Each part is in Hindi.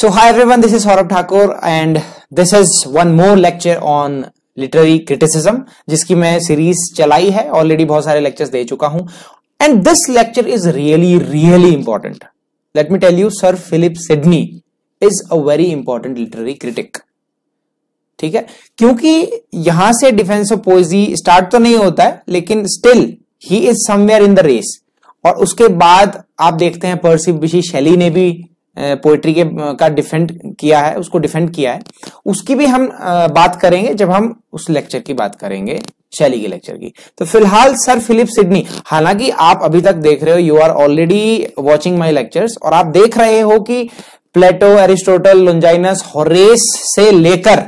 So hi everyone, this is Saurabh Thakur and this is one more lecture on literary criticism जिसकी मैं सीरीज चलाई है ऑलरेडी बहुत सारे लेक्चर्स दे चुका हूं and this lecture is really really important let me tell you sir Philip Sidney is a very important literary critic ठीक है क्योंकि यहां से डिफेंस ऑफ पोएजी स्टार्ट तो नहीं होता है लेकिन still he is somewhere in the race और उसके बाद आप देखते हैं पर्सिव बिशी शैली ने भी पोइट्री के का डिफेंड किया है उसको डिफेंड किया है उसकी भी हम बात करेंगे जब हम उस लेक्चर की बात करेंगे शैली के लेक्चर की तो फिलहाल सर फिलिप सिडनी हालांकि आप अभी तक देख रहे हो you are already watching my lectures और आप देख रहे हो कि प्लेटो एरिस्टोटल लुंजाइनस हॉरेस से लेकर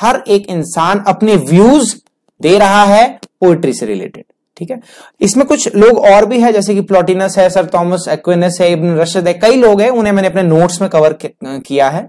हर एक इंसान अपने व्यूज दे रहा है पोइट्री से रिलेटेड ठीक है इसमें कुछ लोग और भी है जैसे कि प्लॉटिनस है सर थॉमस एक्विनस है इब्न रशद है कई लोग हैं उन्हें मैंने अपने नोट्स में कवर किया है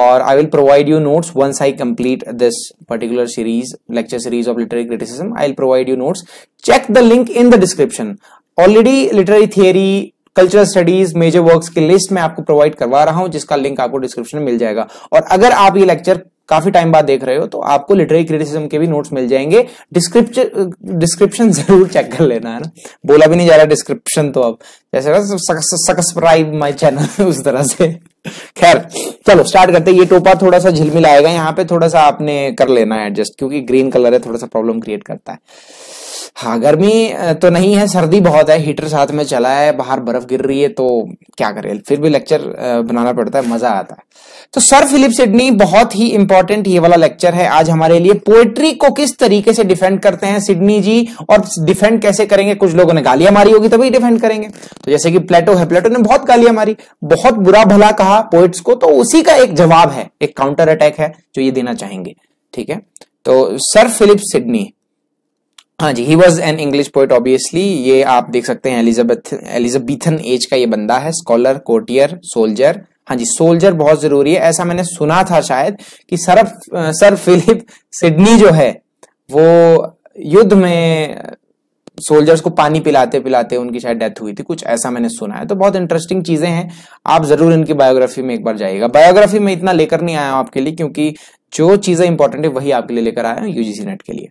और I will provide you notes once I complete this particular series lecture series of literary criticism I will provide you notes check the link in the description already literary theory cultural studies major works की लिस्ट में आपको प्रोवाइड करवा रहा हूं जिसका लिंक आपको डिस्क्रिप्शन में मिल जाएगा और अगर आप ये लेक्चर काफी टाइम बाद देख रहे हो तो आपको लिटरेरी क्रिटिसिज्म के भी नोट्स मिल जाएंगे डिस्क्रिप्शन जरूर चेक कर लेना है ना बोला भी नहीं जा रहा डिस्क्रिप्शन तो अब जैसे सब्सक्राइब माय चैनल उस तरह से खैर चलो स्टार्ट करते हैं ये टोपा थोड़ा सा झिलमिल आएगा यहाँ पे थोड़ा सा आपने कर लेना है एडजस्ट क्योंकि ग्रीन कलर है थोड़ा सा प्रॉब्लम क्रिएट करता है हाँ गर्मी तो नहीं है सर्दी बहुत है हीटर साथ में चला है बाहर बर्फ गिर रही है तो क्या करें फिर भी लेक्चर बनाना पड़ता है मजा आता है तो सर फिलिप सिडनी बहुत ही इंपॉर्टेंट ये वाला लेक्चर है आज हमारे लिए पोएट्री को किस तरीके से डिफेंड करते हैं सिडनी जी और डिफेंड कैसे करेंगे कुछ लोगों ने गालियां मारी होगी तभी डिफेंड करेंगे तो जैसे कि प्लेटो है प्लेटो ने बहुत गालियां मारी बहुत बुरा भला कहा पोइट्स को तो उसी का एक जवाब है एक काउंटर अटैक है जो ये देना चाहेंगे ठीक है तो सर फिलिप सिडनी हाँ जी he was an English poet obviously ये आप देख सकते हैं एलिजाबेथ एलिजाबीथन एज का ये बंदा है स्कॉलर कोटियर सोल्जर हाँ जी सोल्जर बहुत जरूरी है ऐसा मैंने सुना था शायद कि सर सर फिलिप सिडनी जो है वो युद्ध में सोल्जर्स को पानी पिलाते पिलाते उनकी शायद डेथ हुई थी कुछ ऐसा मैंने सुना है तो बहुत इंटरेस्टिंग चीजें हैं आप जरूर इनकी बायोग्राफी में एक बार जाइएगा बायोग्राफी में इतना लेकर नहीं आया हूं आपके लिए क्योंकि जो चीजें इंपॉर्टेंट है वही आपके लिए लेकर आया हूं यूजीसी नेट के लिए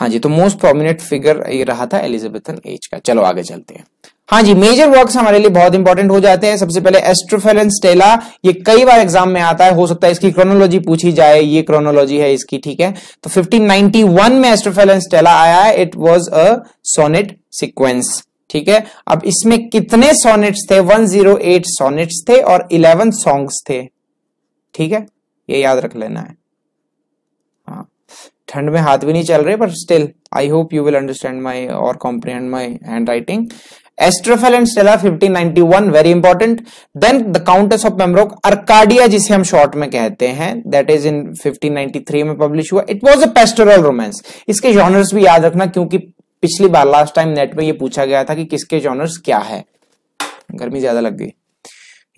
हाँ जी तो मोस्ट प्रोमिनेंट फिगर ये रहा था एलिजाबेथन एज का चलो आगे चलते हैं हाँ जी मेजर वर्क्स हमारे लिए बहुत इंपॉर्टेंट हो जाते हैं सबसे पहले एस्ट्रोफेल स्टेला ये कई बार एग्जाम में आता है हो सकता है इसकी क्रोनोलॉजी पूछी जाए ये क्रोनोलॉजी है इसकी ठीक है तो 1591 में एस्ट्रोफेल स्टेला आया है it was a sonnet sequence ठीक है अब इसमें कितने सोनेट्स थे वन सोनेट्स थे और इलेवन सॉन्ग्स थे ठीक है ये याद रख लेना है ठंड में हाथ भी नहीं चल रहे पर still I hope you will understand my और comprehend my handwriting Astrophel and Stella 1591 very important then the countess of Pembroke Arcadia जिसे हम शॉर्ट में कहते हैं दैट इज इन 1593 में पब्लिश हुआ it was a pastoral romance इसके जॉनर्स भी याद रखना क्योंकि पिछली बार लास्ट टाइम नेट में ये पूछा गया था कि किसके जॉनर्स क्या है गर्मी ज्यादा लग गई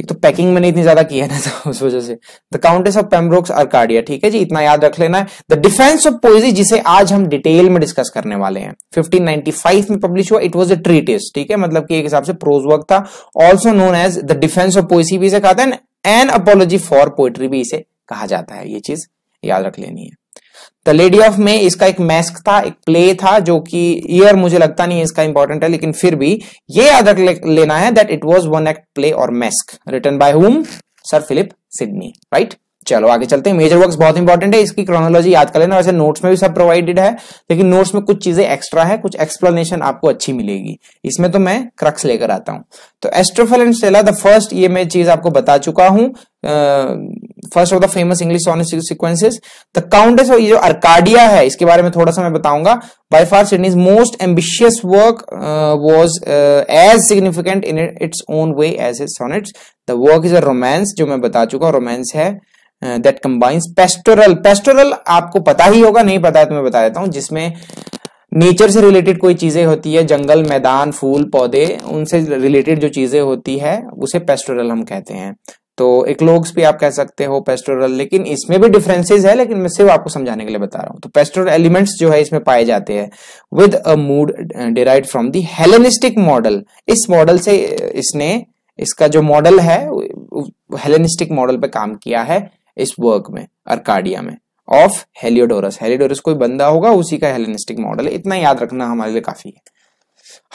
एक तो पैकिंग मैंने इतनी ज्यादा की है ना तो उस वजह से the countess of Pembroke's Arcadia ठीक है जी इतना याद रख लेना है द डिफेंस ऑफ पोइजी जिसे आज हम डिटेल में डिस्कस करने वाले हैं 1595 में पब्लिश हुआ इट वॉज अ ट्रीटिस ठीक है मतलब कि एक हिसाब से प्रोज वर्क था also known as the defence of poesy भी इसे कहते हैं एन अपोलॉजी फॉर पोइट्री भी इसे कहा जाता है ये चीज याद रख लेनी है द लेडी ऑफ में इसका एक मैस्क था एक प्ले था जो कि ईयर मुझे लगता नहीं है इसका इंपॉर्टेंट है लेकिन फिर भी ये याद रख लेना है that it was one act play और masque written by whom sir Philip Sidney right चलो आगे चलते हैं मेजर वर्क्स बहुत इंपॉर्टेंट है इसकी क्रोनोलॉजी याद कर लेना वैसे नोट्स में भी सब प्रोवाइडेड है लेकिन नोट्स में कुछ चीजें एक्स्ट्रा है कुछ एक्सप्लेनेशन आपको अच्छी मिलेगी इसमें तो मैं क्रक्स लेकर आता हूं तो Astrophel and Stella the first ये मैं चीज आपको बता चुका हूं first of the famous English sonnet sequences the countess of ये जो अर्काडिया है इसके बारे में थोड़ा सा मैं बताऊंगा by far Sidney's most ambitious work was as significant in its own way as a sonnets the work is a romance जो मैं बता चुका हूं रोमांस है दैट कंबाइंस पेस्टोरल पेस्टोरल आपको पता ही होगा नहीं पता है तो मैं बता देता हूं जिसमें नेचर से रिलेटेड कोई चीजें होती है जंगल मैदान फूल पौधे उनसे रिलेटेड जो चीजें होती है उसे पेस्टोरल हम कहते हैं तो इक्लोग्स भी आप कह सकते हो पेस्टोरल लेकिन इसमें भी डिफरेंसेस है लेकिन मैं सिर्फ आपको समझाने के लिए बता रहा हूं तो पेस्टोरल एलिमेंट्स जो है इसमें पाए जाते हैं with a mood derive from the Hellenistic model इस मॉडल से uh, इसने इसका जो मॉडल है हेलेनिस्टिक मॉडल पे काम किया है इस वर्क में अर्काडिया में ऑफ हेलियोडोरस हेलियोडोरस कोई बंदा होगा उसी का हेलेनिस्टिक मॉडल इतना याद रखना हमारे लिए काफी है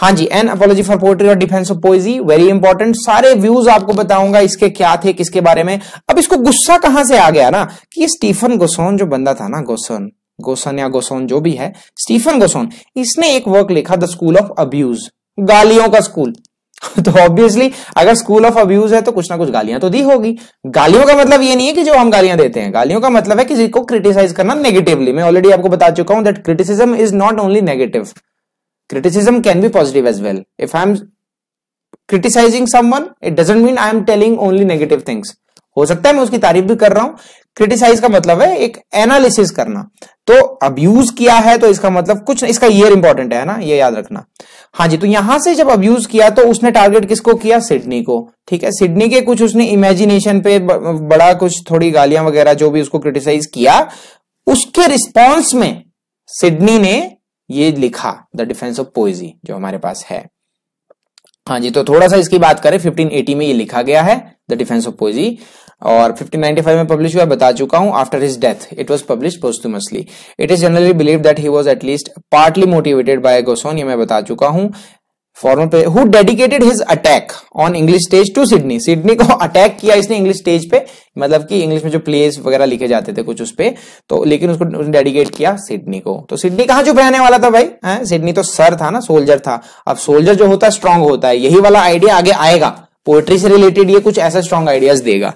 हाँ जी एन अपोलॉजी फॉर पोएट्री और defence of poesy very important सारे व्यूज आपको बताऊंगा इसके क्या थे किसके बारे में अब इसको गुस्सा कहां से आ गया ना कि ये स्टीफन गोसोन जो बंदा था ना गोसोन गोसन या गोसोन जो भी है स्टीफन गोसोन इसने एक वर्क लिखा द स्कूल ऑफ अब्यूज गालियों का स्कूल तो ऑब्वियसली अगर स्कूल ऑफ अब्यूज है तो कुछ ना कुछ गालियां तो दी होगी गालियों का मतलब ये नहीं है कि जो हम गालियां देते हैं गालियों का मतलब है किसी को क्रिटिसाइज करना नेगेटिवली मैं ऑलरेडी आपको बता चुका हूं that criticism is not only negative criticism can be positive as well if i'm criticizing someone it doesn't mean i am telling only negative things हो सकता है मैं उसकी तारीफ भी कर रहा हूं क्रिटिसाइज का मतलब है एक एनालिसिस करना तो अब्यूज किया है तो इसका मतलब कुछ इसका ईयर इंपॉर्टेंट है ना ये याद रखना हाँ जी तो यहां से जब अब्यूज किया तो उसने टारगेट किसको किया सिडनी को ठीक है सिडनी के कुछ उसने इमेजिनेशन पे बड़ा कुछ थोड़ी गालियां वगैरह जो भी उसको क्रिटिसाइज किया उसके रिस्पॉन्स में सिडनी ने ये लिखा द डिफेंस ऑफ पोइजी जो हमारे पास है हाँ जी तो थोड़ा सा इसकी बात करें 1580 में ये लिखा गया है द डिफेंस ऑफ पोइजी और 1595 में पब्लिश हुआ बता चुका हूं after his death it was publish posthumously it is generally believe that he was at least partly motivated by Gosson ये मैं बता चुका हूं former president who dedicated his attack on English stage to Sidney Sidney को अटैक किया इसने इंग्लिश स्टेज पे मतलब कि इंग्लिश में जो प्लेस वगैरह लिखे जाते थे कुछ उस पर तो लेकिन उसको डेडिकेट किया सिडनी को तो सिडनी कहाँ चुप रहने वाला था भाई सिडनी तो सर था ना सोल्जर था अब सोल्जर जो होता है स्ट्रांग होता है यही वाला आइडिया आगे आएगा पोएट्री से रिलेटेड ये कुछ ऐसा स्ट्रांग आइडियाज देगा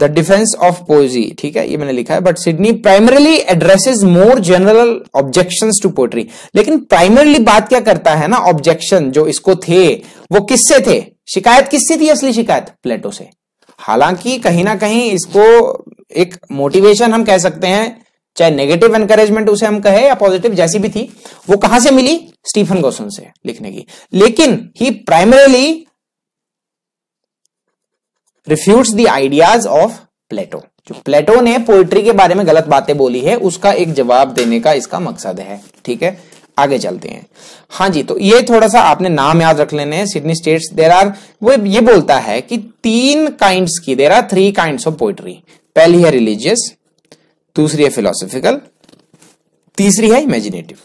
द डिफेंस ऑफ पोएजी ठीक है ये मैंने लिखा है but Sidney primarily addresses more general objection to poetry लेकिन प्राइमरली बात क्या करता है ना ऑब्जेक्शन जो इसको थे वो किससे थे शिकायत किससे थी असली शिकायत प्लेटो से हालांकि कहीं ना कहीं इसको एक मोटिवेशन हम कह सकते हैं चाहे नेगेटिव एनकरेजमेंट उसे हम कहे या पॉजिटिव जैसी भी थी वो कहां से मिली स्टीफन गोसन से लिखने की लेकिन he primarily refutes the ideas of Plato जो प्लेटो ने पोइट्री के बारे में गलत बातें बोली है उसका एक जवाब देने का इसका मकसद है ठीक है आगे चलते हैं हाँ जी तो ये थोड़ा सा आपने नाम याद रख लेने हैं सिडनी स्टेट्स देर आर वो ये बोलता है कि तीन काइंड्स की there are three kinds of poetry पहली है रिलीजियस दूसरी है फिलोसफिकल तीसरी है इमेजिनेटिव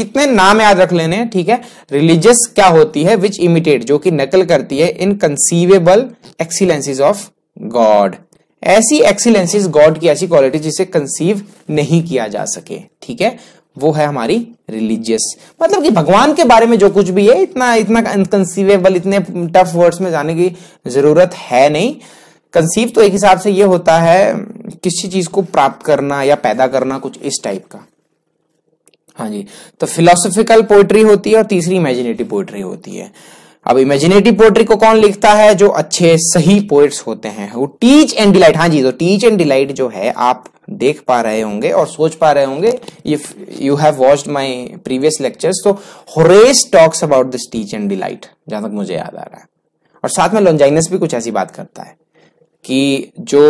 कितने नाम याद रख लेने ठीक है रिलीजियस क्या होती है विच इमिटेट जो कि नकल करती है inconceivable excellencies of God ऐसी एक्सीलेंसीज गॉड की ऐसी क्वालिटी जिसे कंसीव नहीं किया जा सके ठीक है वो है हमारी रिलीजियस मतलब कि भगवान के बारे में जो कुछ भी है इतना इतना अनकंसीवेबल इतने टफ वर्ड्स में जाने की जरूरत है नहीं कंसीव तो एक हिसाब से ये होता है किसी चीज को प्राप्त करना या पैदा करना कुछ इस टाइप का हाँ जी तो फिलोसफिकल पोइट्री होती है और तीसरी इमेजिनेटिव पोइट्री होती है अब इमेजिनेटिव पोइट्री को कौन लिखता है जो अच्छे सही पोइट्स होते हैं वो टीच एंड डिलाइट हाँ जी तो टीच एंड डिलाइट जो है आप देख पा रहे होंगे और सोच पा रहे होंगे if you have watched my previous lectures तो Horace talks about this teach and delight जहां तक मुझे याद आ रहा है और साथ में लॉन्जाइनस भी कुछ ऐसी बात करता है कि जो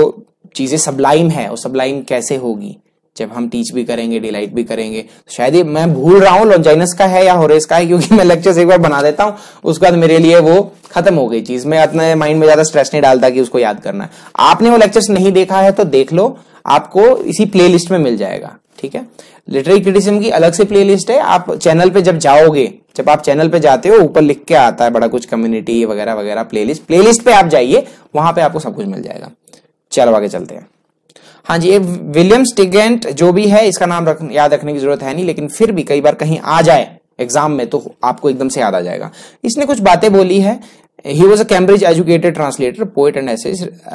चीजें सबलाइम है वो सबलाइम कैसे होगी जब हम टीच भी करेंगे डिलाइट भी करेंगे तो शायद ये मैं भूल रहा हूँ लॉन्जाइनस का है या होरेस का है क्योंकि मैं लेक्चर एक बार बना देता हूँ उसके बाद मेरे लिए वो खत्म हो गई चीज मैं अपने माइंड में ज्यादा स्ट्रेस नहीं डालता कि उसको याद करना है आपने वो लेक्चर्स नहीं देखा है तो देख लो आपको इसी प्ले में मिल जाएगा ठीक है लिटरेरी क्रिटिसिज्म की अलग से प्ले है आप चैनल पे जब जाओगे जब आप चैनल पे जाते हो ऊपर लिख के आता है बड़ा कुछ कम्युनिटी वगैरह वगैरह प्ले लिस्ट पे आप जाइए वहां पे आपको सब कुछ मिल जाएगा चलो आगे चलते हैं हाँ जी ये विलियम स्टिगेंट जो भी है इसका नाम रख, याद रखने की जरूरत है नहीं लेकिन फिर भी कई बार कहीं आ जाए एग्जाम में तो आपको एकदम से याद आ जाएगा इसने कुछ बातें बोली है he was a Cambridge educated translator poet and essay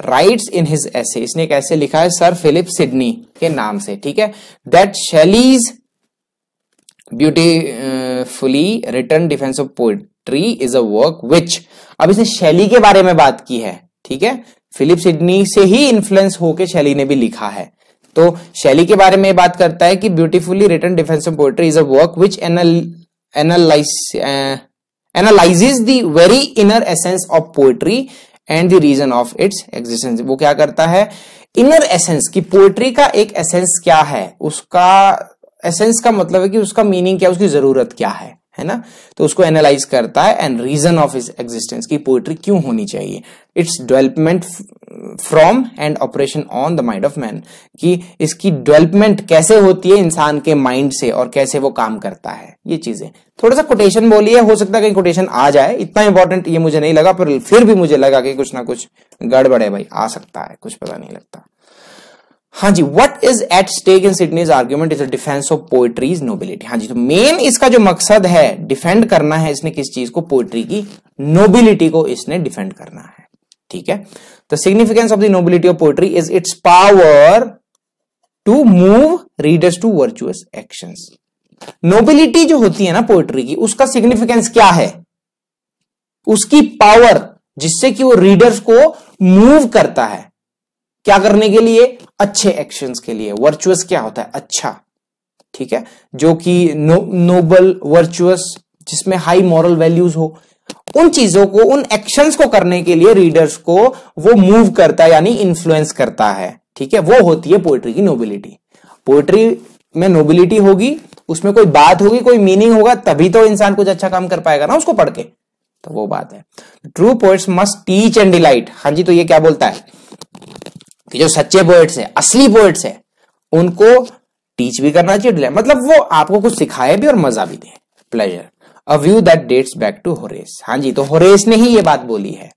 write in his essay इसने एक ऐसे लिखा है सर फिलिप सिडनी के नाम से ठीक है that Shelley's beautifully written defence of poetry is a work which अब इसने शैली के बारे में बात की है ठीक है फिलिप सिडनी से ही इन्फ्लुएंस होके शैली ने भी लिखा है तो शैली के बारे में बात करता है कि beautifully written defence of poetry is a work which analyze the very inner essence of poetry and the reason of its existence वो क्या करता है इनर एसेंस की पोएट्री का एक एसेंस क्या है उसका एसेंस का मतलब है कि उसका मीनिंग क्या उसकी जरूरत क्या है है ना तो उसको एनालाइज करता है and reason of is existence की पोइट्री क्यों होनी चाहिए its development from and operation on the mind of man कि इसकी डेवलपमेंट कैसे होती है इंसान के माइंड से और कैसे वो काम करता है ये चीजें थोड़ा सा कोटेशन बोलिए हो सकता है कहीं कोटेशन आ जाए इतना इंपॉर्टेंट ये मुझे नहीं लगा पर फिर भी मुझे लगा कि कुछ ना कुछ गड़बड़ है भाई आ सकता है कुछ पता नहीं लगता हाँ जी what is at stake in Sidney's argument is defence of poetry's nobility हाँ जी तो मेन इसका जो मकसद है डिफेंड करना है इसने किस चीज को पोएट्री की नोबिलिटी को इसने डिफेंड करना है ठीक है the significance of the nobility of poetry is its power to move readers to virtuous action nobility जो होती है ना पोएट्री की उसका सिग्निफिकेंस क्या है उसकी पावर जिससे कि वो रीडर्स को मूव करता है क्या करने के लिए अच्छे एक्शंस के लिए वर्चुअस क्या होता है अच्छा ठीक है जो कि नोबल वर्चुअस जिसमें हाई मॉरल वैल्यूज हो उन चीजों को उन एक्शंस को करने के लिए रीडर्स को वो मूव करता है यानी इन्फ्लुएंस करता है ठीक है वो होती है पोएट्री की नोबिलिटी पोएट्री में नोबिलिटी होगी उसमें कोई बात होगी कोई मीनिंग होगा तभी तो इंसान कुछ अच्छा काम कर पाएगा ना उसको पढ़ के तो वो बात है true poets must teach and delight हाँ जी तो ये क्या बोलता है कि जो सच्चे पोएट्स हैं असली पोएट्स हैं उनको टीच भी करना चाहिए मतलब वो आपको कुछ सिखाए भी और मजा भी दे pleasure a view that dates back to Horace हाँ जी तो होरेस ने ही ये बात बोली है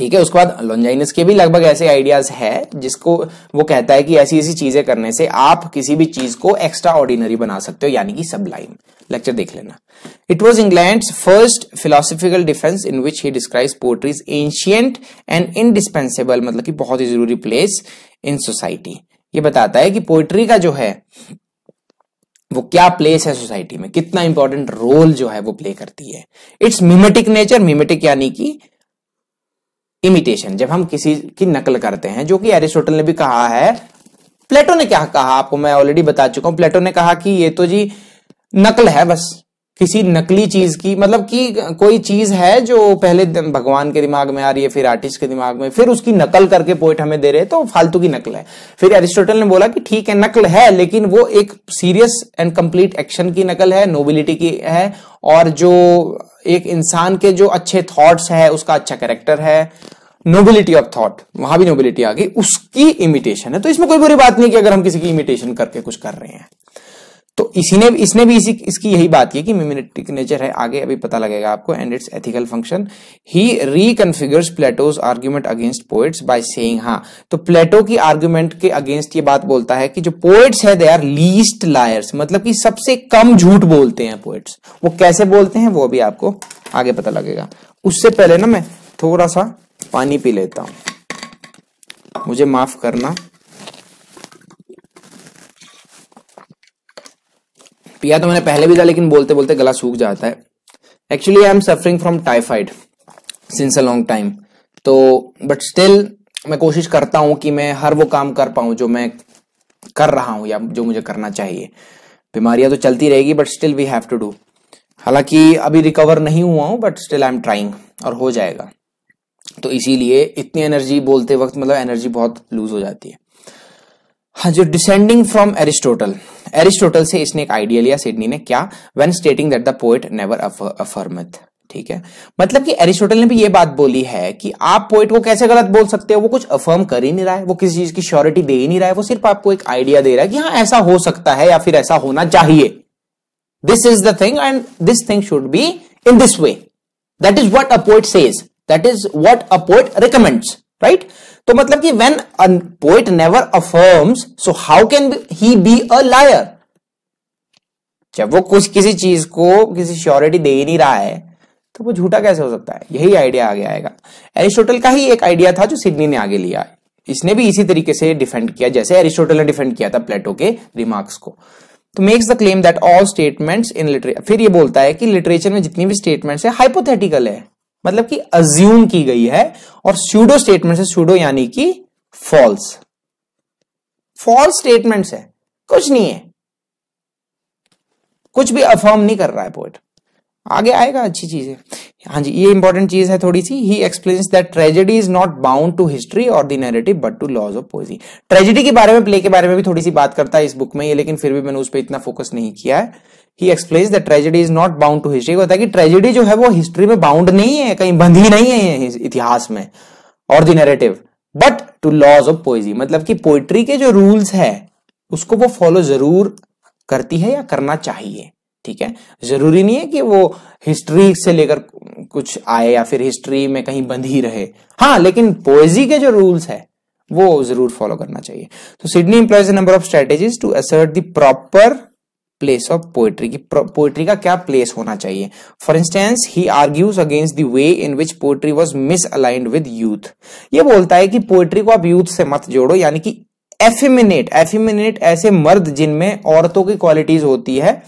ठीक है उसके बाद लॉन्जाइनस के भी लगभग ऐसे आइडियाज है जिसको वो कहता है कि ऐसी ऐसी चीजें करने से आप किसी भी चीज को एक्स्ट्रा ऑर्डिनरी बना सकते हो यानी कि सबलाइन लेक्चर देख लेना it was England first philosophical defence in which he describe poetry ancient and indispensable मतलब कि बहुत ही जरूरी प्लेस इन सोसाइटी ये बताता है कि पोइट्री का जो है वो क्या प्लेस है सोसाइटी में कितना इंपॉर्टेंट रोल जो है वो प्ले करती है इट्स मिमेटिक नेचर मिमेटिक यानी कि इमिटेशन जब हम किसी की नकल करते हैं जो कि एरिस्टोटल ने भी कहा है प्लेटो ने क्या कहा आपको मैं ऑलरेडी बता चुका हूं प्लेटो ने कहा कि ये तो जी नकल है बस किसी नकली चीज की मतलब कि कोई चीज है जो पहले भगवान के दिमाग में आ रही है फिर आर्टिस्ट के दिमाग में फिर उसकी नकल करके पोइट हमें दे रहे तो फालतू की नकल है फिर एरिस्टोटल ने बोला कि ठीक है नकल है लेकिन वो एक सीरियस एंड कंप्लीट एक्शन की नकल है नोबिलिटी की है और जो एक इंसान के जो अच्छे थॉट्स है उसका अच्छा कैरेक्टर है नोबिलिटी ऑफ थॉट वहां भी नोबिलिटी आ गई उसकी इमिटेशन है तो इसमें कोई बुरी बात नहीं कि अगर हम किसी की इमिटेशन करके कुछ कर रहे हैं तो इसी ने इसने भी इसी इसकी यही बात की कि मिमिनेटिक नेचर है आगे अभी पता लगेगा आपको and its ethical function he reconfigures Plato's argument against poets by saying हाँ तो प्लेटो की आर्ग्यूमेंट के अगेंस्ट ये बात बोलता है कि जो पोएट्स है दे आर लीस्ट लायर्स मतलब कि सबसे कम झूठ बोलते हैं पोएट्स वो कैसे बोलते हैं वो भी आपको आगे पता लगेगा उससे पहले ना मैं थोड़ा सा पानी पी लेता हूं मुझे माफ करना पिया तो मैंने पहले भी था लेकिन बोलते बोलते गला सूख जाता है actually I am suffering from typhoid since a long time तो बट स्टिल मैं कोशिश करता हूं कि मैं हर वो काम कर पाऊं जो मैं कर रहा हूं या जो मुझे करना चाहिए बीमारियां तो चलती रहेगी but still we have to do हालांकि अभी रिकवर नहीं हुआ हूं but still I am trying और हो जाएगा तो इसीलिए इतनी एनर्जी बोलते वक्त मतलब एनर्जी बहुत लूज हो जाती है हाँ जो डिसेंडिंग फ्रॉम एरिस्टोटल एरिस्टोटल से इसने एक आइडिया लिया सिडनी ने क्या when stating that the poet never affirmeth ठीक है मतलब कि एरिस्टोटल ने भी ये बात बोली है कि आप पोइट को कैसे गलत बोल सकते हो वो कुछ अफर्म कर ही नहीं रहा है वो किसी चीज की श्योरिटी दे ही नहीं रहा है वो सिर्फ आपको एक आइडिया दे रहा है कि हाँ ऐसा हो सकता है या फिर ऐसा होना चाहिए this is the thing and this thing should be in this way that is what a poet says that is what a poet recommends right तो मतलब कि when poet never affirms so how can he be a liar जब वो कुछ किसी चीज को किसी श्योरिटी दे ही नहीं रहा है तो वो झूठा कैसे हो सकता है यही आइडिया आगे आएगा एरिस्टोटल का ही एक आइडिया था जो सिडनी ने आगे लिया इसने भी इसी तरीके से डिफेंड किया जैसे एरिस्टोटल ने डिफेंड किया था प्लेटो के रिमार्क्स को तो makes the claim that all statements in literature फिर ये बोलता है कि लिटरेचर में जितनी भी स्टेटमेंट्स है हाइपोथेटिकल है मतलब कि अज्यूम की गई है और स्यूडो स्टेटमेंट है स्यूडो यानी कि फॉल्स फॉल्स स्टेटमेंट्स है कुछ नहीं है कुछ भी अफर्म नहीं कर रहा है पोइट आगे आएगा अच्छी चीज है हाँ जी ये इंपॉर्टेंट चीज है थोड़ी सी he explain that tragedy is not bound to history और the narrative but to laws of poesy tragedy के बारे में प्ले के बारे में भी थोड़ी सी बात करता है इस बुक में ये लेकिन फिर भी मैंने उस पर इतना फोकस नहीं किया है he explain the tragedy is not bound to history है कि ट्रेजेडी जो है वो हिस्ट्री में बाउंड नहीं है कहीं बंधी नहीं है इतिहास में और the narrative but to laws of poesy मतलब कि पोइट्री के जो रूल्स है उसको वो फॉलो जरूर करती है या करना चाहिए ठीक है जरूरी नहीं है कि वो हिस्ट्री से लेकर कुछ आए या फिर हिस्ट्री में कहीं बंधी रहे हाँ लेकिन पोएजी के जो रूल्स है वो जरूर फॉलो करना चाहिए तो Sidney employs number of strategies to assert the proper place of poetry की पोएट्री का क्या प्लेस होना चाहिए for instance he argues against the way in which poetry was misaligned with youth ये बोलता है कि पोएट्री को आप यूथ से मत जोड़ो यानी कि एफिमिनेट एफिमिनेट ऐसे मर्द जिनमें औरतों की क्वालिटीज होती है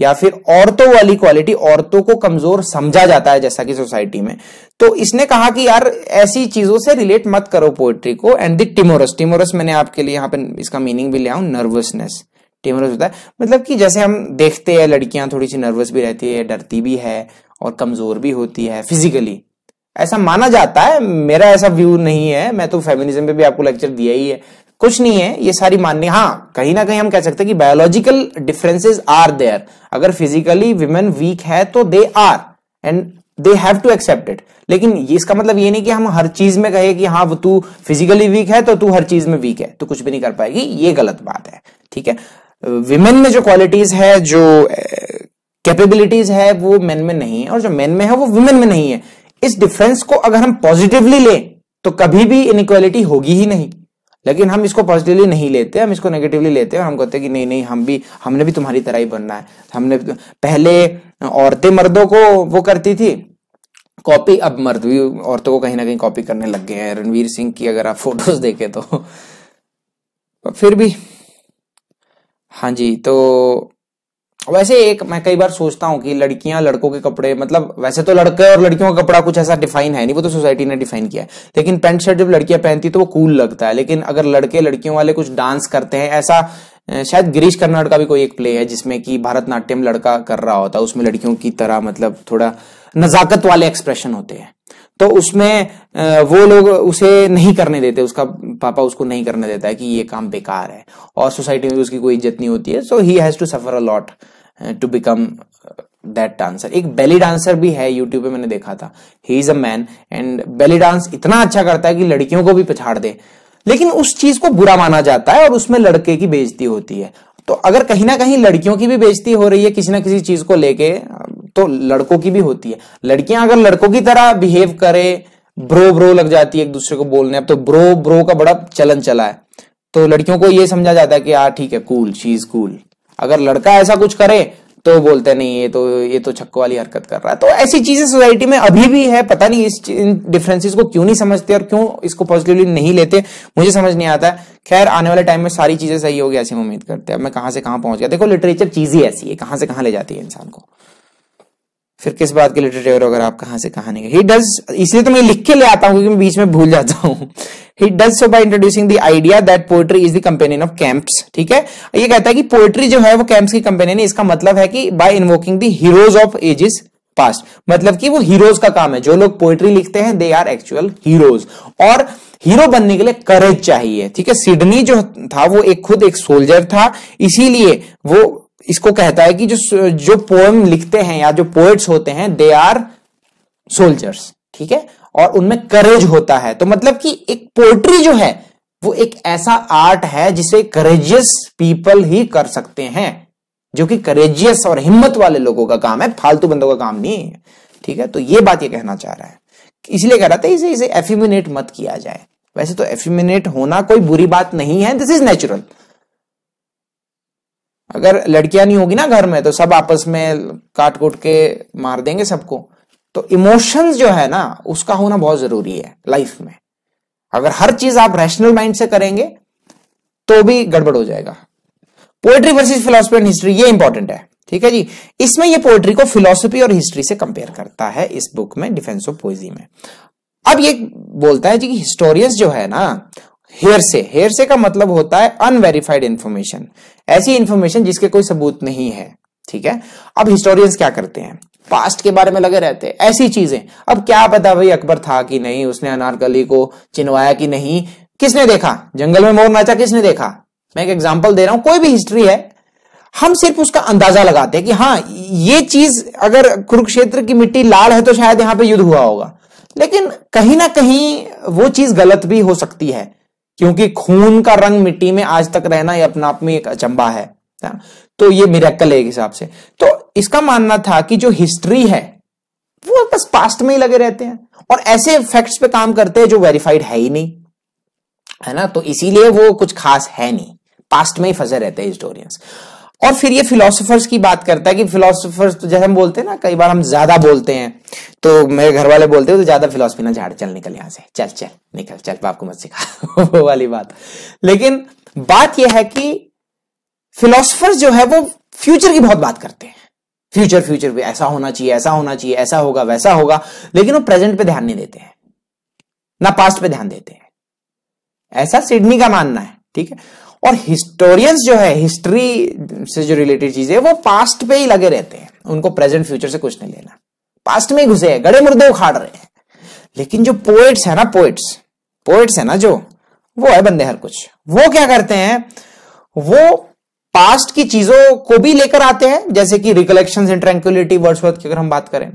या फिर औरतों वाली क्वालिटी औरतों को कमजोर समझा जाता है जैसा कि सोसाइटी में तो इसने कहा कि यार ऐसी चीजों से रिलेट मत करो पोएट्री को एंड द टिमोरस टिमोरस मैंने आपके लिए यहां पे इसका मीनिंग भी लिया हूं नर्वसनेस टेमरस होता है मतलब कि जैसे हम देखते हैं लड़कियां थोड़ी सी नर्वस भी रहती है डरती भी है और कमजोर भी होती है फिजिकली ऐसा माना जाता है मेरा ऐसा व्यू नहीं है मैं तो फेमिनिज्म पे भी आपको लेक्चर दिया ही है कुछ नहीं है ये सारी मान्य हाँ कहीं ना कहीं हम कह सकते हैं कि बायोलॉजिकल डिफरेंसेस आर देयर अगर फिजिकली विमेन वीक है तो they are and they have to accept it लेकिन इसका मतलब ये नहीं कि हम हर चीज में कहे कि हाँ तू फिजिकली वीक है तो तू हर चीज में वीक है तो कुछ भी नहीं कर पाएगी ये गलत बात है ठीक है विमेन में जो क्वालिटीज है जो कैपेबिलिटीज eh, है वो मेन में नहीं है और जो मेन में है वो वुमेन में नहीं है इस डिफरेंस को अगर हम पॉजिटिवली लें तो कभी भी इनक्वालिटी होगी ही नहीं लेकिन हम इसको पॉजिटिवली नहीं लेते हम इसको नेगेटिवली लेते हैं और हम कहते हैं कि नहीं नहीं हम भी हमने भी तुम्हारी तरह ही बनना है हमने पहले औरतें मर्दों को वो करती थी कॉपी अब मर्द भी औरतों को कहीं ना कहीं कॉपी करने लग गए हैं रणवीर सिंह की अगर आप फोटोज देखें तो फिर भी हाँ जी तो वैसे एक मैं कई बार सोचता हूँ कि लड़कियां लड़कों के कपड़े मतलब वैसे तो लड़के और लड़कियों का कपड़ा कुछ ऐसा डिफाइन है नहीं वो तो सोसाइटी ने डिफाइन किया है लेकिन पेंट शर्ट जब लड़कियां पहनती तो वो कूल लगता है लेकिन अगर लड़के लड़कियों वाले कुछ डांस करते हैं ऐसा शायद गिरीश कर्नाड का भी कोई एक प्ले है जिसमें कि भारतनाट्यम लड़का कर रहा होता है उसमें लड़कियों की तरह मतलब थोड़ा नजाकत वाले एक्सप्रेशन होते हैं तो उसमें वो लोग उसे नहीं करने देते उसका पापा उसको नहीं करने देता है कि ये काम बेकार है और सोसाइटी में उसकी कोई इज्जत नहीं होती है so he has to suffer a lot to become that dancer एक बेली डांसर भी है यूट्यूब पे मैंने देखा था he is a man and belly dance इतना अच्छा करता है कि लड़कियों को भी पछाड़ दे लेकिन उस चीज को बुरा माना जाता है और उसमें लड़के की बेजती होती है तो अगर कहीं ना कहीं लड़कियों की भी बेजती हो रही है किसी ना किसी चीज को लेके तो लड़कों की भी होती है लड़कियां अगर लड़कों की तरह बिहेव करे ब्रो ब्रो लग जाती है एक दूसरे को बोलने अब तो ब्रो ब्रो का बड़ा चलन चला है तो लड़कियों को ये समझा जाता है कि यार हाँ, ठीक है कूल शी इज कूल अगर लड़का ऐसा कुछ करे तो बोलते नहीं ये तो ये तो छक्को वाली हरकत कर रहा है तो ऐसी चीजें सोसाइटी में अभी भी है पता नहीं इस इन डिफरेंसेस को क्यों नहीं समझते और क्यों इसको पॉजिटिवली नहीं लेते मुझे समझ नहीं आता खैर आने वाले टाइम में सारी चीजें सही होगी ऐसी उम्मीद करते हैं मैं कहां से कहां पहुंच गया देखो लिटरेचर चीज ही ऐसी है कहां से कहां ले जाती है इंसान को फिर किस बात के लिटरेट हो अगर आप कहां से कहानी ही डज इसलिए तो मैं लिख के ले आता हूं क्योंकि मैं बीच में भूल जाता हूं he does so by introducing the idea that poetry is the companion of camps ठीक है ये कहता है कि पोएट्री जो है वो कैंप्स की कंपेनियन इसका मतलब है कि by invoking the heroes of ages past मतलब कि वो हीरोज का काम है जो लोग पोएट्री लिखते हैं दे आर एक्चुअल हीरोज और हीरो बनने के लिए करेज चाहिए ठीक है सिडनी जो था वो एक खुद एक सोल्जर था इसीलिए वो इसको कहता है कि जो जो पोएम लिखते हैं या जो पोएट्स होते हैं दे आर सोल्जर्स ठीक है और उनमें करेज होता है तो मतलब कि एक पोएट्री जो है वो एक ऐसा आर्ट है जिसे करेजियस पीपल ही कर सकते हैं जो कि करेजियस और हिम्मत वाले लोगों का काम है फालतू बंदों का काम नहीं है ठीक है तो ये बात ये कहना चाह रहा है इसलिए कह रहा था इसे इसे एफ्यूमिनेट मत किया जाए वैसे तो एफ्यूमिनेट होना कोई बुरी बात नहीं है दिस इज नेचुरल अगर लड़कियां नहीं होगी ना घर में तो सब आपस में काट कूट के मार देंगे सबको तो इमोशंस जो है ना उसका होना बहुत जरूरी है लाइफ में अगर हर चीज आप रैशनल माइंड से करेंगे तो भी गड़बड़ हो जाएगा poetry versus philosophy and history ये इंपॉर्टेंट है ठीक है जी इसमें ये पोएट्री को फिलोसफी और हिस्ट्री से कंपेयर करता है इस बुक में डिफेंस ऑफ पोइजी में अब ये बोलता है जी कि हिस्टोरियंस जो है ना हेयर से हेयर से का मतलब होता है अनवेरिफाइड इंफॉर्मेशन ऐसी इंफॉर्मेशन जिसके कोई सबूत नहीं है ठीक है अब हिस्टोरियंस क्या करते हैं पास्ट के बारे में लगे रहते हैं ऐसी चीजें अब क्या पता भाई अकबर था कि नहीं उसने अनारकली को चिनवाया कि नहीं किसने देखा जंगल में मोर नाचा किसने देखा मैं एक एग्जाम्पल दे रहा हूं कोई भी हिस्ट्री है हम सिर्फ उसका अंदाजा लगाते हैं कि हाँ ये चीज अगर कुरुक्षेत्र की मिट्टी लाल है तो शायद यहां पे युद्ध हुआ होगा लेकिन कहीं ना कहीं वो चीज गलत भी हो सकती है क्योंकि खून का रंग मिट्टी में आज तक रहना यह अपना आप में एक अचंबा है तो ये मिरेकल है एक हिसाब से तो इसका मानना था कि जो हिस्ट्री है वो बस पास्ट में ही लगे रहते हैं और ऐसे फैक्ट्स पे काम करते हैं जो वेरीफाइड है ही नहीं है ना तो इसीलिए वो कुछ खास है नहीं पास्ट में ही फंसे रहते हैं हिस्टोरियंस और फिर ये फिलोसोफर्स की बात करता है कि फिलोसोफर्स तो जैसे हम बोलते हैं ना कई बार हम ज्यादा बोलते हैं तो मेरे घर वाले बोलते हैं तो ज्यादा फिलोसफी ना झाड़ चल निकल यहां से चल चल निकल चल बाप को मत सिखा वो वाली बात लेकिन बात यह है कि फिलोसफर्स जो है वो फ्यूचर की बहुत बात करते हैं फ्यूचर फ्यूचर पे ऐसा होना चाहिए ऐसा होना चाहिए ऐसा होगा वैसा होगा लेकिन वो प्रेजेंट पे ध्यान नहीं देते हैं ना पास्ट पे ध्यान देते हैं ऐसा सिडनी का मानना है ठीक है और हिस्टोरियंस जो है हिस्ट्री से जो रिलेटेड चीज है वो पास्ट पे ही लगे रहते हैं उनको प्रेजेंट फ्यूचर से कुछ नहीं लेना पास्ट में ही घुसे हैं गड़े मुर्दे उखाड़ रहे हैं लेकिन जो पोएट्स है ना पोएट्स पोएट्स है ना जो वो है बंदे हर कुछ वो क्या करते हैं वो पास्ट की चीजों को भी लेकर आते हैं जैसे कि रिकलेक्शन एंड ट्रैंक्यूलिटी वर्ड्सवर्थ की अगर हम बात करें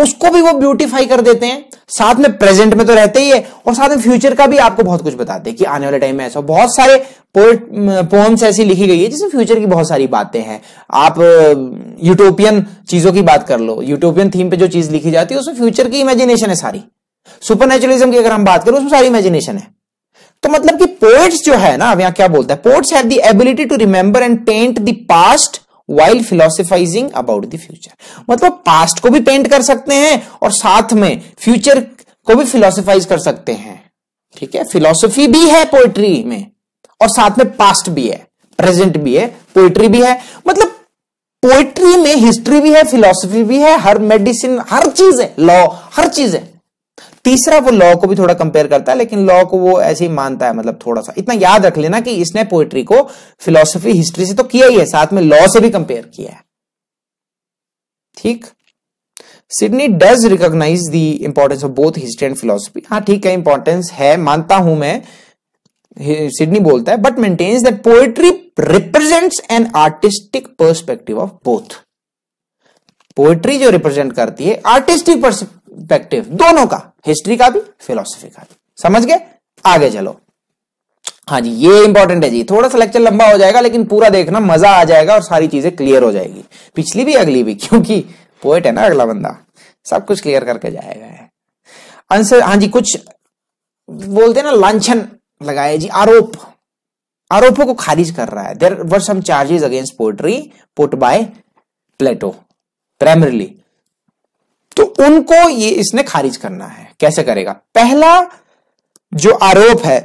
उसको भी वो ब्यूटीफाई कर देते हैं साथ में प्रेजेंट में तो रहते ही है और साथ में फ्यूचर का भी आपको बहुत कुछ बताते हैं कि आने वाले टाइम में ऐसा बहुत सारे पोइट पोम्स ऐसी लिखी गई है जिसमें फ्यूचर की बहुत सारी बातें हैं आप यूटोपियन चीजों की बात कर लो यूटोपियन थीम पे जो चीज लिखी जाती है उसमें फ्यूचर की इमेजिनेशन है सारी सुपर की अगर हम बात करें उसमें सारी इमेजिनेशन है तो मतलब कि पोएट्स जो है ना अब यहां क्या बोलता है poets have the ability to remember and paint the past while philosophising about the future मतलब पास्ट को भी पेंट कर सकते हैं और साथ में फ्यूचर को भी फिलोसफाइज कर सकते हैं ठीक है फिलोसफी भी है पोएट्री में और साथ में पास्ट भी है प्रेजेंट भी है पोएट्री भी है मतलब पोएट्री में हिस्ट्री भी है फिलोसफी भी है हर मेडिसिन हर चीज है लॉ हर चीज है तीसरा वो लॉ को भी थोड़ा कंपेयर करता है लेकिन लॉ को वो ऐसे ही मानता है मतलब थोड़ा सा इतना याद रख लेना कि इसने पोएट्री को फिलोसफी हिस्ट्री से तो किया ही है साथ में लॉ से भी कंपेयर किया है ठीक Sidney does recognise the importance of both history and philosophy हाँ ठीक है इंपॉर्टेंस है मानता हूं मैं सिडनी बोलता है but maintains that poetry represents an artistic perspective of both poetry जो रिप्रेजेंट करती है आर्टिस्टिक पर्सपेक्टिव दोनों का हिस्ट्री का भी फिलोसफी का भी समझ गए आगे चलो हाँ जी ये इंपॉर्टेंट है जी थोड़ा सा लेक्चर लंबा हो जाएगा लेकिन पूरा देखना मजा आ जाएगा और सारी चीजें क्लियर हो जाएगी पिछली भी अगली भी क्योंकि पोएट है ना अगला बंदा सब कुछ क्लियर करके जाएगा आंसर हाँ जी कुछ बोलते हैं ना लांछन लगाए जी आरोप आरोपों को खारिज कर रहा है देर वर हम charges against poetry put by Plato primarily तो उनको ये इसने खारिज करना है कैसे करेगा पहला जो आरोप है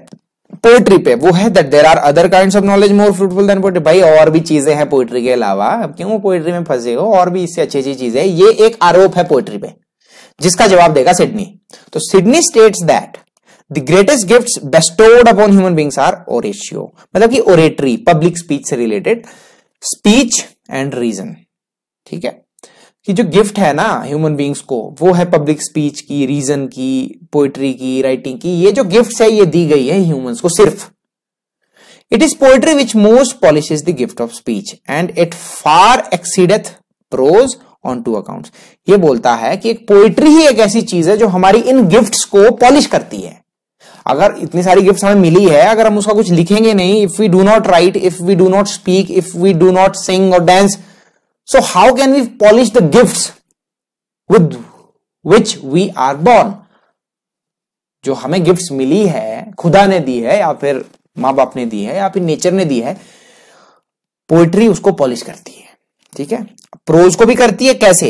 पोएट्री पे वो है that there are other kind of knowledge more fruitful than poetry भाई और भी चीजें हैं पोएट्री के अलावा क्यों पोएट्री में फंसे हो और भी इससे अच्छी अच्छी चीजें ये एक आरोप है पोएट्री पे जिसका जवाब देगा सिडनी तो Sidney states that the greatest gift bestowed upon human beings are oratio मतलब कि ओरेटरी पब्लिक स्पीच से रिलेटेड स्पीच एंड रीजन ठीक है कि जो गिफ्ट है ना ह्यूमन बींग्स को वो है पब्लिक स्पीच की रीजन की पोइट्री की राइटिंग की ये जो गिफ्ट है ये दी गई है ह्यूमंस को सिर्फ it is poetry which most polish the gift of speech and it far exceedeth prose on two account ये बोलता है कि एक पोइट्री ही एक ऐसी चीज है जो हमारी इन गिफ्ट को पॉलिश करती है अगर इतनी सारी गिफ्ट हमें मिली है अगर हम उसका कुछ लिखेंगे नहीं if we do not write if we do not speak if we do not sing और dance So how can we polish the gifts with which we are born? जो हमें गिफ्ट्स मिली है खुदा ने दी है या फिर मां बाप ने दी है या फिर नेचर ने दी है पोइट्री उसको पॉलिश करती है ठीक है प्रोज को भी करती है कैसे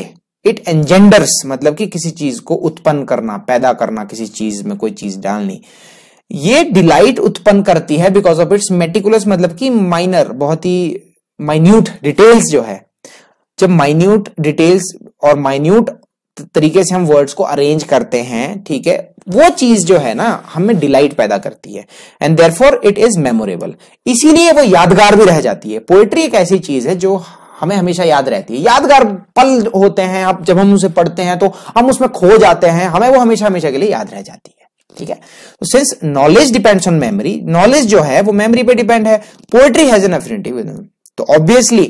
इट एंजेंडर्स मतलब कि किसी चीज को उत्पन्न करना पैदा करना किसी चीज में कोई चीज डालनी ये डिलाइट उत्पन्न करती है बिकॉज ऑफ इट्स मेटिकुलस मतलब कि माइनर बहुत ही माइन्यूट डिटेल्स जो है जब माइन्यूट डिटेल्स और माइन्यूट तरीके से हम वर्ड्स को अरेंज करते हैं ठीक है वो चीज जो है ना हमें डिलाइट पैदा करती है and therefore it is memorable इसीलिए वो यादगार भी रह जाती है पोएट्री एक ऐसी चीज है जो हमें हमेशा याद रहती है यादगार पल होते हैं अब जब हम उसे पढ़ते हैं तो हम उसमें खो जाते हैं हमें वो हमेशा हमेशा के लिए याद रह जाती है ठीक है तो since knowledge depends on memory knowledge जो है वो मेमोरी पे डिपेंड है poetry has an affinity with तो ऑब्वियसली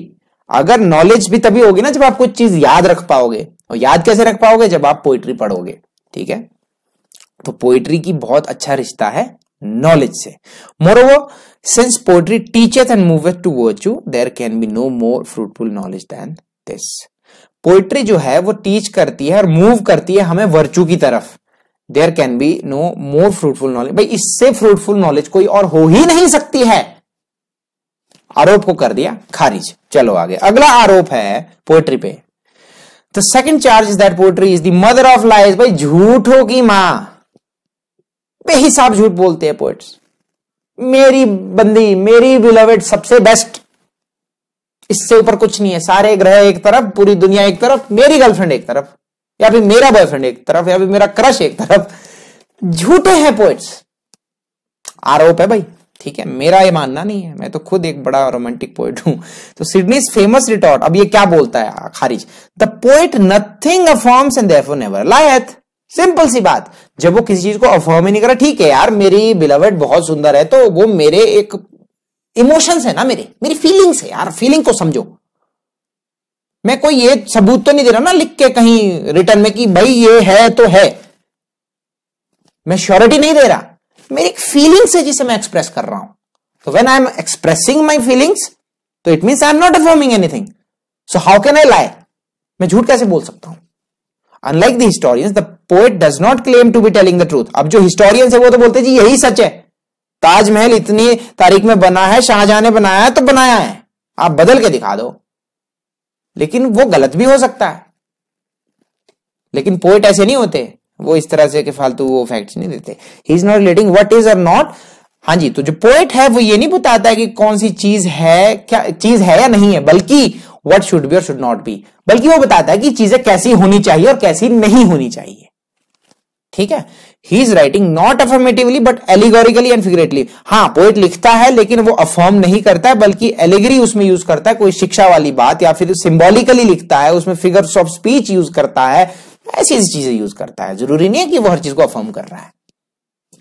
अगर नॉलेज भी तभी होगी ना जब आप कुछ चीज याद रख पाओगे और याद कैसे रख पाओगे जब आप पोइट्री पढ़ोगे ठीक है तो पोइट्री की बहुत अच्छा रिश्ता है नॉलेज से moreover since poetry teachers and move to you there can be no more fruitful knowledge than this poetry जो है वो टीच करती है और मूव करती है हमें वर्चू की तरफ there can be no more fruitful knowledge भाई इससे फ्रूटफुल नॉलेज कोई और हो ही नहीं सकती है आरोप को कर दिया खारिज चलो आगे अगला आरोप है पोएट्री पे the second charge is that poetry is the mother of lies भाई झूठों की मां बेहिसाब झूठ बोलते हैं पोएट्स मेरी बंदी मेरी बिलवेड सबसे बेस्ट इससे ऊपर कुछ नहीं है सारे ग्रह एक तरफ पूरी दुनिया एक तरफ मेरी गर्लफ्रेंड एक तरफ या फिर मेरा बॉयफ्रेंड एक तरफ या फिर मेरा क्रश एक तरफ झूठे हैं पोएट्स आरोप है भाई ठीक है मेरा ये मानना नहीं है मैं तो खुद एक बड़ा रोमांटिक पोइट हूं तो सिडनीज फेमस रिटॉर्ट अब ये क्या बोलता है खारिज the poet nothing affirms and therefore never lieth simple सी बात जब वो किसी चीज को अफॉर्म ही नहीं रहा ठीक है यार मेरी बिलवड बहुत सुंदर है तो वो मेरे एक इमोशंस है ना मेरे मेरी फीलिंग्स है यार फीलिंग को समझो मैं कोई ये सबूत तो नहीं दे रहा ना लिख के कहीं रिटर्न में कि भाई ये है तो है मैं श्योरिटी नहीं दे रहा मेरी एक फीलिंग्स है जिसे मैं एक्सप्रेस कर रहा हूं तो when I am expressing my feelings तो it means I am not affirming anything so how can I lie मैं झूठ कैसे बोल सकता हूं unlike the historians the poet does not claim to be telling the truth अब जो हिस्टोरियंस है वो तो बोलते जी यही सच है ताजमहल इतनी तारीख में बना है शाहजहां ने बनाया है तो बनाया है आप बदल के दिखा दो लेकिन वो गलत भी हो सकता है लेकिन पोएट ऐसे नहीं होते वो इस तरह से कि फालतू वो फैक्ट नहीं देते he is not relating what is और नॉट हाँ जी तो जो पोएट है वो ये नहीं बताता है कि कौन सी चीज है क्या चीज है या नहीं है बल्कि वट शुड बी और शुड नॉट बी बल्कि वो बताता है कि चीजें कैसी होनी चाहिए और कैसी नहीं होनी चाहिए ठीक है he is writing not affirmatively but allegorically and figuratively हाँ पोएट लिखता है लेकिन वो अफर्म नहीं करता है बल्कि एलिगरी उसमें यूज करता है कोई शिक्षा वाली बात या फिर सिंबॉलिकली लिखता है उसमें फिगर्स ऑफ स्पीच यूज करता है ऐसी ऐसी चीजें यूज करता है जरूरी नहीं है कि वो हर चीज को अफर्म कर रहा है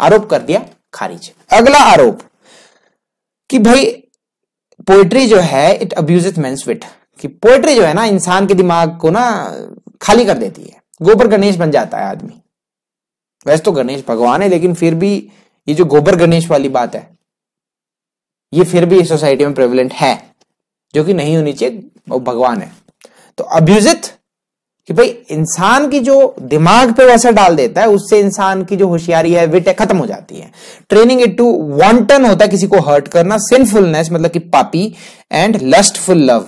आरोप कर दिया खारिज अगला आरोप कि भाई पोएट्री जो है इट अब्यूज मेन्स विट कि पोएट्री जो है ना इंसान के दिमाग को ना खाली कर देती है गोबर गणेश बन जाता है आदमी वैसे तो गणेश भगवान है लेकिन फिर भी ये जो गोबर गणेश वाली बात है ये फिर भी सोसाइटी में प्रेविलेंट है जो कि नहीं होनी चाहिए वो भगवान है तो अब्यूजित कि भाई इंसान की जो दिमाग पे वैसा डाल देता है उससे इंसान की जो होशियारी है विट है खत्म हो जाती है ट्रेनिंग इट टू वॉन्टन होता है किसी को हर्ट करना सिनफुलनेस मतलब कि पापी एंड लस्टफुल लव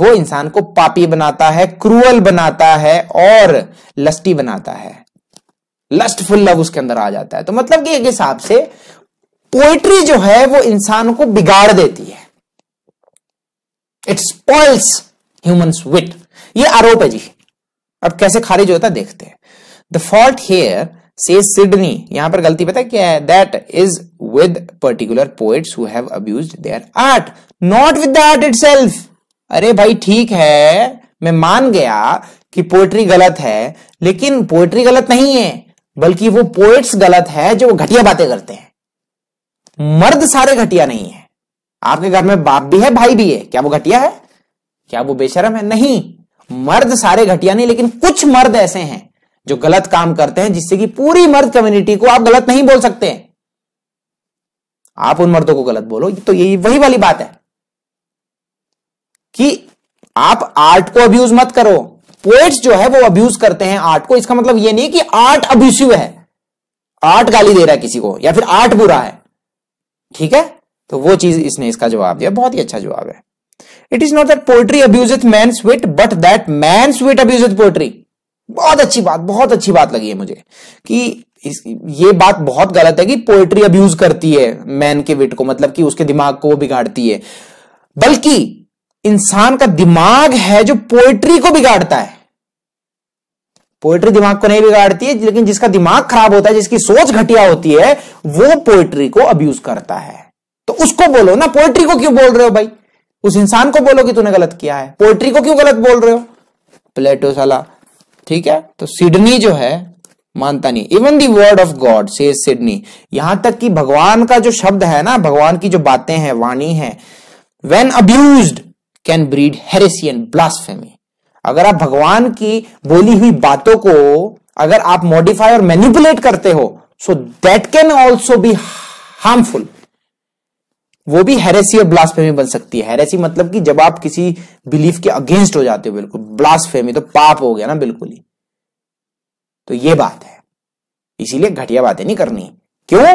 वो इंसान को पापी बनाता है क्रूअल बनाता है और लस्टी बनाता है लस्टफुल लव उसके अंदर आ जाता है तो मतलब कि एक हिसाब से पोएट्री जो है वो इंसान को बिगाड़ देती है इट स्पॉइल्स ह्यूमन विट ये आरोप है जी अब कैसे खारिज होता देखते हैं द फॉल्ट हेयर से सिडनी यहां पर गलती पता क्या है that is with particular poets who have abuse their art not with the art itself अरे भाई ठीक है मैं मान गया कि पोएट्री गलत है लेकिन पोएट्री गलत नहीं है बल्कि वो पोएट्स गलत है जो घटिया बातें करते हैं मर्द सारे घटिया नहीं है आपके घर में बाप भी है भाई भी है क्या वो घटिया है क्या वो बेशरम है नहीं मर्द सारे घटिया नहीं लेकिन कुछ मर्द ऐसे हैं जो गलत काम करते हैं जिससे कि पूरी मर्द कम्युनिटी को आप गलत नहीं बोल सकते आप उन मर्दों को गलत बोलो तो यही वही वाली बात है कि आप आर्ट को अब्यूज मत करो पोएट्स जो है वो अब्यूज करते हैं आर्ट को इसका मतलब ये नहीं कि आर्ट अब्यूसिव है आर्ट गाली दे रहा है किसी को या फिर आर्ट बुरा है ठीक है तो वो चीज इसने इसका जवाब दिया बहुत ही अच्छा जवाब है it is not that poetry इथ man's wit but that man's wit abuseth poetry बहुत अच्छी बात बहुत अच्छी बात लगी है मुझे कि इस, ये बात बहुत गलत है कि पोएट्री अब्यूज करती है मैन के विट को मतलब कि उसके दिमाग को बिगाड़ती है बल्कि इंसान का दिमाग है जो पोएट्री को बिगाड़ता है पोएट्री दिमाग को नहीं बिगाड़ती है लेकिन जिसका दिमाग खराब होता है जिसकी सोच घटिया होती है वो पोएट्री को अब्यूज करता है तो उसको बोलो ना पोएट्री को क्यों बोल रहे हो भाई उस इंसान को बोलो कि तूने गलत किया है पोल्ट्री को क्यों गलत बोल रहे हो प्लेटो साला ठीक है तो सिडनी जो है मानता नहीं even the word of God से सिडनी यहां तक कि भगवान का जो शब्द है ना भगवान की जो बातें हैं वाणी है when abuse can breed heresy and blasphemy अगर आप भगवान की बोली हुई बातों को अगर आप मॉडिफाई और मैनिपुलेट करते हो so that can also be harmful वो भी हेरेसी और ब्लास्फेमी बन सकती है हेरेसी मतलब कि जब आप किसी बिलीफ के अगेंस्ट हो जाते हो बिल्कुल ब्लास्फेमी तो पाप हो गया ना बिल्कुल ही तो ये बात है इसीलिए घटिया बातें नहीं करनी क्यों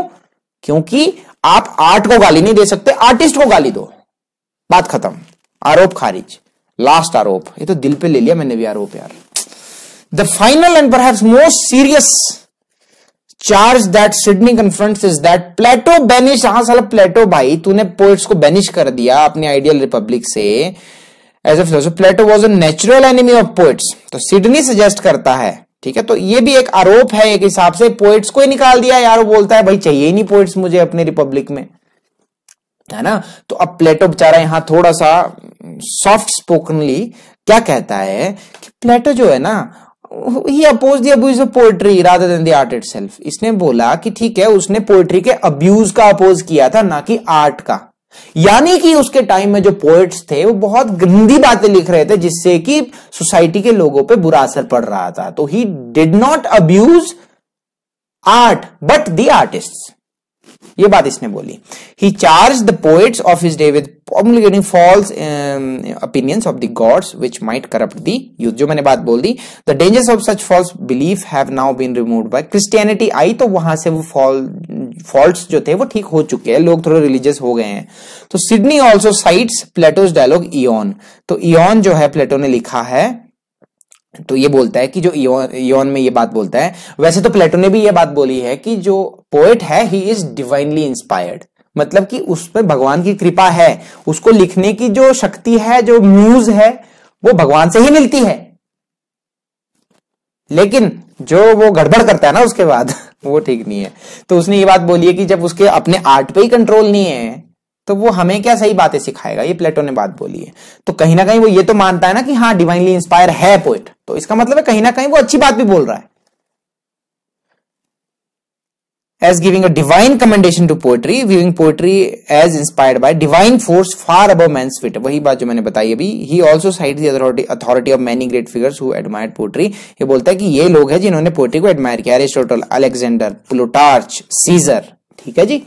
क्योंकि आप आर्ट को गाली नहीं दे सकते आर्टिस्ट को गाली दो बात खत्म आरोप खारिज लास्ट आरोप ये तो दिल पे ले लिया मैंने भी आरोप यार the final and perhaps most serious charge that Sidney confronts is that Plato banish हाँ साला प्लेटो भाई तूने पोइट्स को बैनिश कर दिया अपने आइडियल रिपब्लिक से as a philosopher Plato was a natural enemy of poets तो सिडनी सजेस्ट करता है ठीक है तो ये भी एक आरोप है एक हिसाब से पोइट्स को ही निकाल दिया यार वो बोलता है भाई चाहिए नहीं पोइट्स मुझे अपने रिपब्लिक में है ना तो अब प्लेटो बेचारा यहां थोड़ा सा सॉफ्ट mm, स्पोकनली क्या कहता है कि प्लेटो जो है ना he oppose the abuse of poetry rather than the art itself इसने बोला कि ठीक है उसने पोएट्री के अब्यूज का अपोज किया था ना कि आर्ट का यानी कि उसके टाइम में जो पोएट्स थे वो बहुत गंदी बातें लिख रहे थे जिससे कि सोसाइटी के लोगों पे बुरा असर पड़ रहा था तो he did not abuse art but the ये बात इसने बोली he charge the poets of his day with false opinions of the gods which might corrupt the youth जो मैंने बात बोल दी the dangers of such false belief have now been remove by Christianity I तो वहां से वो फॉल फॉल्ट जो थे वो ठीक हो चुके हैं लोग थोड़े रिलीजियस हो गए हैं तो Sidney also cite Plato's dialogue in तो इन जो है प्लेटो ने लिखा है तो ये बोलता है कि जो योन में ये बात बोलता है वैसे तो प्लेटो ने भी ये बात बोली है कि जो पोएट है ही इज डिवाइनली इंस्पायर्ड मतलब कि उस पर भगवान की कृपा है उसको लिखने की जो शक्ति है जो म्यूज है वो भगवान से ही मिलती है लेकिन जो वो गड़बड़ करता है ना उसके बाद वो ठीक नहीं है तो उसने ये बात बोली है कि जब उसके अपने आर्ट पे ही कंट्रोल नहीं है तो वो हमें क्या सही बातें सिखाएगा ये प्लेटो ने बात बोली है तो कहीं ना कहीं वो ये तो मानता है ना कि हाँ डिवाइनली इंस्पायर है पोइट तो इसका मतलब है कहीं ना कहीं वो अच्छी बात भी बोल रहा है as giving a divine commendation to poetry viewing poetry as inspired by divine force far above man's wit वही बात जो मैंने बताई अभी ही also cite authority of many great figures who admired poetry ये बोलता है कि ये लोग हैं जिन्होंने पोएट्री को एडमायर किया एरिस्टोटल अलेक्जेंडर प्लूटार्च सीजर ठीक है जी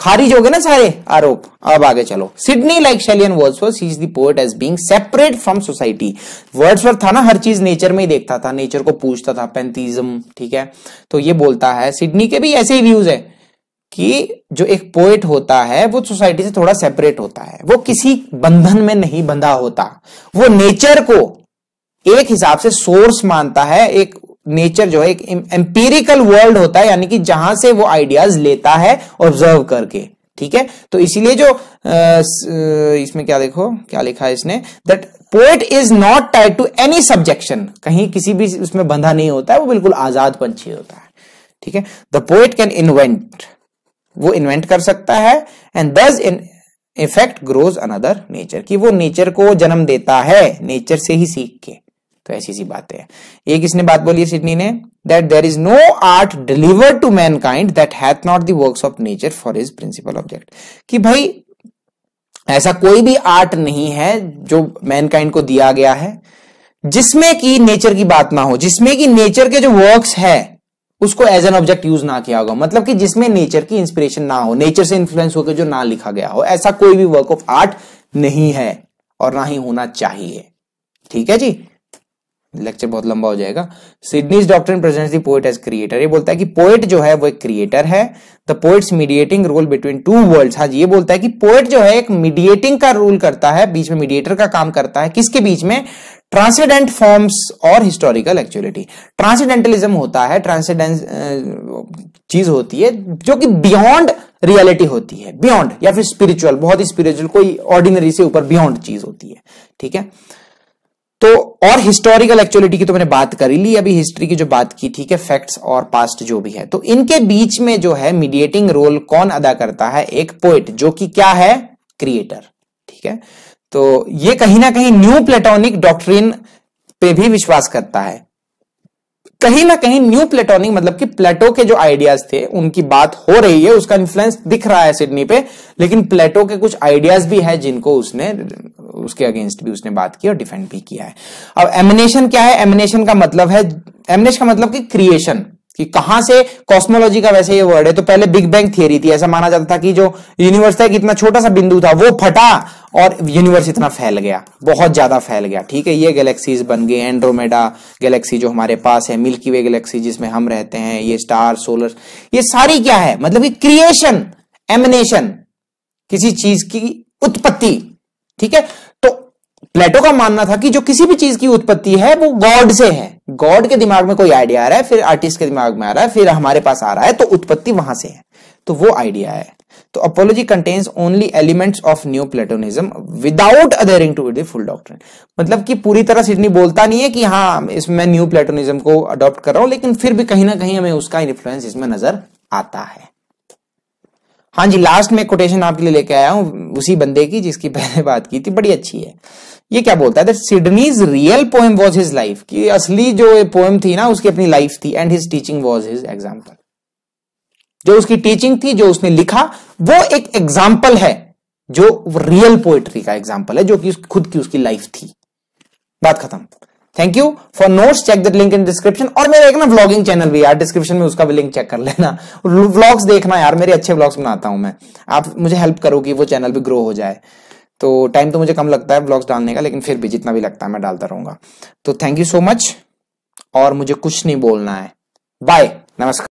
खारिज हो गए ना सारे आरोप अब आगे चलो Sidney like Shelley and Wordsworth poet as being separate from society Wordsworth था ना हर चीज नेचर में ही देखता था नेचर को पूछता था पेंथिज्म ठीक है तो ये बोलता है सिडनी के भी ऐसे ही व्यूज है कि जो एक पोएट होता है वो सोसाइटी से थोड़ा सेपरेट होता है वो किसी बंधन में नहीं बंधा होता वो नेचर को एक हिसाब से सोर्स मानता है एक नेचर जो है एक एम्पीरिकल वर्ल्ड होता है यानी कि जहां से वो आइडियाज लेता है ऑब्जर्व करके ठीक है तो इसीलिए जो इसमें क्या देखो क्या लिखा है इसने that poet is not tied to any subjection कहीं किसी भी उसमें बंधा नहीं होता है वो बिल्कुल आजाद पंछी होता है ठीक है द पोएट कैन इन्वेंट वो इन्वेंट कर सकता है and thus in effect grows another nature कि वो नेचर को जन्म देता है नेचर से ही सीख के तो ऐसी सी बातें हैं एक इसने बात बोली है सिडनी ने that there is no art deliver to mankind that hath not the works of nature for his principal object कि भाई ऐसा कोई भी आर्ट नहीं है जो मैनकाइंड को दिया गया है जिसमें कि नेचर की बात ना हो जिसमें कि नेचर के जो वर्क्स है उसको एज एन ऑब्जेक्ट यूज ना किया होगा मतलब कि जिसमें नेचर की इंस्पिरेशन ना हो नेचर से इन्फ्लुएंस होकर जो ना लिखा गया हो ऐसा कोई भी वर्क ऑफ आर्ट नहीं है और ना ही होना चाहिए ठीक है जी लेक्चर बहुत लंबा हो जाएगा Sidney's doctor present the poet as creator ये बोलता है कि पोएट जो है वो एक क्रिएटर है the poet's mediating role between two world हाँ ये बोलता है कि पोएट जो है एक मीडिएटिंग का रोल करता है बीच में मीडिएटर का काम करता है किसके बीच में ट्रांसेंडेंट फॉर्म्स और हिस्टोरिकल एक्चुअलिटी ट्रांसेंडेंटलिज्म होता है ट्रांसेंडेंट चीज होती है जो कि बियॉन्ड रियलिटी होती है बियॉन्ड या फिर स्पिरिचुअल बहुत ही स्पिरिचुअल कोई ऑर्डिनरी से ऊपर बियॉन्ड चीज होती है ठीक है तो और हिस्टोरिकल एक्चुअलिटी की तो मैंने बात करी ली अभी हिस्ट्री की जो बात की ठीक है फैक्ट्स और पास्ट जो भी है तो इनके बीच में जो है मीडिएटिंग रोल कौन अदा करता है एक पोइट जो कि क्या है क्रिएटर ठीक है तो ये कहीं ना कहीं न्यू प्लेटोनिक डॉक्ट्रिन पे भी विश्वास करता है कहीं ना कहीं न्यू प्लेटोनिक मतलब कि प्लेटो के जो आइडियाज थे उनकी बात हो रही है उसका इन्फ्लुएंस दिख रहा है सिडनी पे लेकिन प्लेटो के कुछ आइडियाज भी है जिनको उसने उसके अगेंस्ट भी उसने बात की और डिफेंड भी किया है अब एमिनेशन क्या है एमिनेशन का मतलब है एमिनेशन का मतलब कि क्रिएशन कि कहां से कॉस्मोलॉजी का वैसे ये वर्ड है तो पहले बिग बैंग थियरी थी ऐसा माना जाता था कि जो यूनिवर्स था इतना छोटा सा बिंदु था वो फटा और यूनिवर्स इतना फैल गया बहुत ज्यादा फैल गया ठीक है ये गैलेक्सीज बन गई एंड्रोमेडा गैलेक्सी जो हमारे पास है मिल्की वे गैलेक्सी जिसमें हम रहते हैं ये स्टार सोलर ये सारी क्या है मतलब कि क्रिएशन एमिनेशन किसी चीज की उत्पत्ति ठीक है तो प्लेटो का मानना था कि जो किसी भी चीज की उत्पत्ति है वो गॉड से है गॉड के दिमाग में कोई आइडिया आ रहा है फिर आर्टिस्ट के दिमाग में आ रहा है फिर हमारे पास आ रहा है तो उत्पत्ति वहां से है तो वो आइडिया है तो Apology contains only elements of neoplatonism without adhering to the full doctrine मतलब कि पूरी तरह सिडनी बोलता नहीं है कि हाँ इसमें मैं न्यू प्लेटोनिज्म को अडॉप्ट कर रहा हूं लेकिन फिर भी कहीं ना कहीं हमें उसका इन्फ्लुएंस इसमें नजर आता है हाँ जी लास्ट में कोटेशन आपके लिए लेके आया हूं उसी बंदे की जिसकी पहले बात की थी बड़ी अच्छी है ये क्या बोलता है Sidney's real poem was his life की असली जो पोएम थी ना उसकी अपनी लाइफ थी and his teaching was his example जो उसकी टीचिंग थी जो उसने लिखा वो एक एग्जाम्पल है जो रियल पोएट्री का एग्जाम्पल है जो कि खुद की उसकी लाइफ थी बात खत्म thank you for notes check that link in description और मेरा एक ना व्लॉगिंग चैनल भी यार डिस्क्रिप्शन में उसका भी लिंक चेक कर लेना व्लॉग्स देखना यार मेरे अच्छे व्लॉग्स बनाता हूं मैं आप मुझे हेल्प करो कि वो चैनल भी ग्रो हो जाए तो टाइम तो मुझे कम लगता है ब्लॉग्स डालने का लेकिन फिर भी जितना भी लगता है मैं डालता रहूंगा तो थैंक यू सो मच और मुझे कुछ नहीं बोलना है बाय नमस्कार